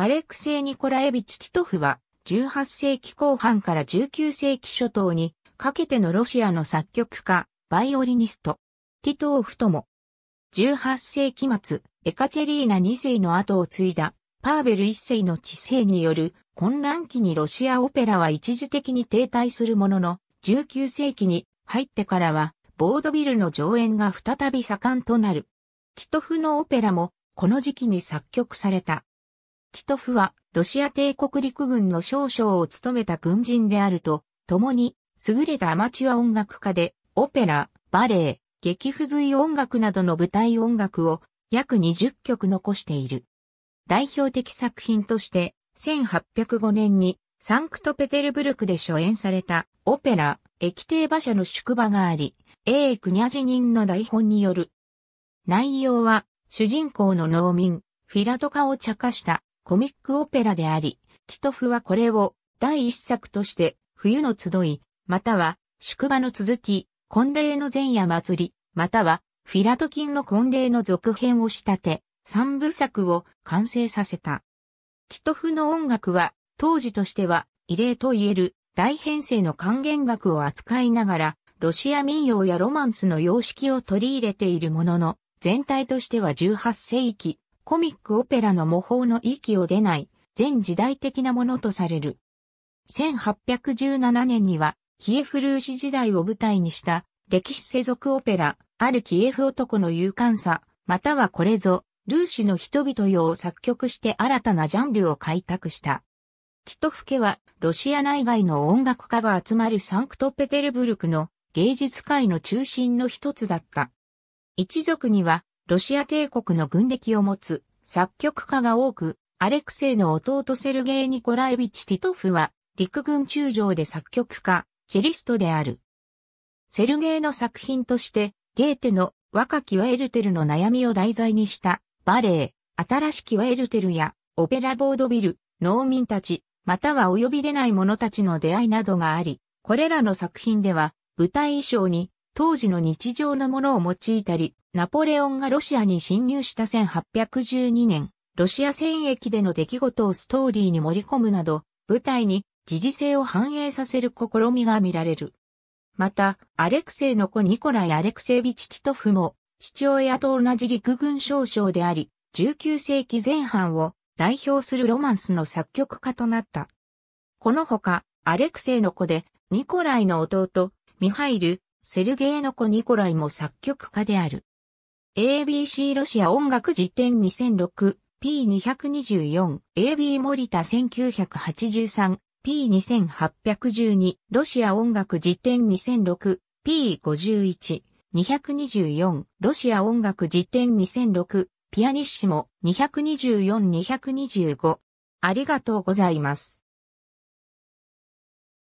アレクセイ・ニコラエビチ・ティトフは、18世紀後半から19世紀初頭にかけてのロシアの作曲家、バイオリニスト、ティトーフとも、18世紀末、エカチェリーナ2世の後を継いだ、パーベル1世の治世による混乱期にロシアオペラは一時的に停滞するものの、19世紀に入ってからは、ボードビルの上演が再び盛んとなる。ティトフのオペラも、この時期に作曲された。ティトフはロシア帝国陸軍の少将を務めた軍人であると、共に優れたアマチュア音楽家で、オペラ、バレエ、劇付随音楽などの舞台音楽を約20曲残している。代表的作品として、1805年にサンクトペテルブルクで初演されたオペラ、駅定馬車の宿場があり、英クニャジ人の台本による。内容は、主人公の農民、フィラトカを茶化したコミックオペラであり、ティトフはこれを第一作として冬の集い、または宿場の続き、婚礼の前夜祭り、またはフィラトキンの婚礼の続編を仕立て、三部作を完成させた。ティトフの音楽は当時としては異例と言える大編成の還元楽を扱いながら、ロシア民謡やロマンスの様式を取り入れているものの、全体としては18世紀コミックオペラの模倣の域を出ない、全時代的なものとされる。1817年には、キエフルーシ時代を舞台にした、歴史世俗オペラ、あるキエフ男の勇敢さ、またはこれぞ、ルーシの人々用を作曲して新たなジャンルを開拓した。キトフケは、ロシア内外の音楽家が集まるサンクトペテルブルクの芸術界の中心の一つだった。一族には、ロシア帝国の軍歴を持つ作曲家が多く、アレクセイの弟セルゲイ・ニコラヴビチ・ティトフは、陸軍中将で作曲家、チェリストである。セルゲイの作品として、ゲーテの若きワエルテルの悩みを題材にしたバレエ、新しきワエルテルやオペラボードビル、農民たち、または及び出ない者たちの出会いなどがあり、これらの作品では舞台衣装に当時の日常のものを用いたり、ナポレオンがロシアに侵入した1812年、ロシア戦役での出来事をストーリーに盛り込むなど、舞台に時事性を反映させる試みが見られる。また、アレクセイの子ニコライ・アレクセイビチ・ティトフも、父親と同じ陸軍少将であり、19世紀前半を代表するロマンスの作曲家となった。このほか、アレクセイの子で、ニコライの弟、ミハイル、セルゲイの子ニコライも作曲家である。ABC ロシア音楽辞典 2006P224、AB 森田1983、P2812、ロシア音楽辞典 2006P51、224、ロシア音楽辞典2006、ピアニッシモ224-225。ありがとうございます。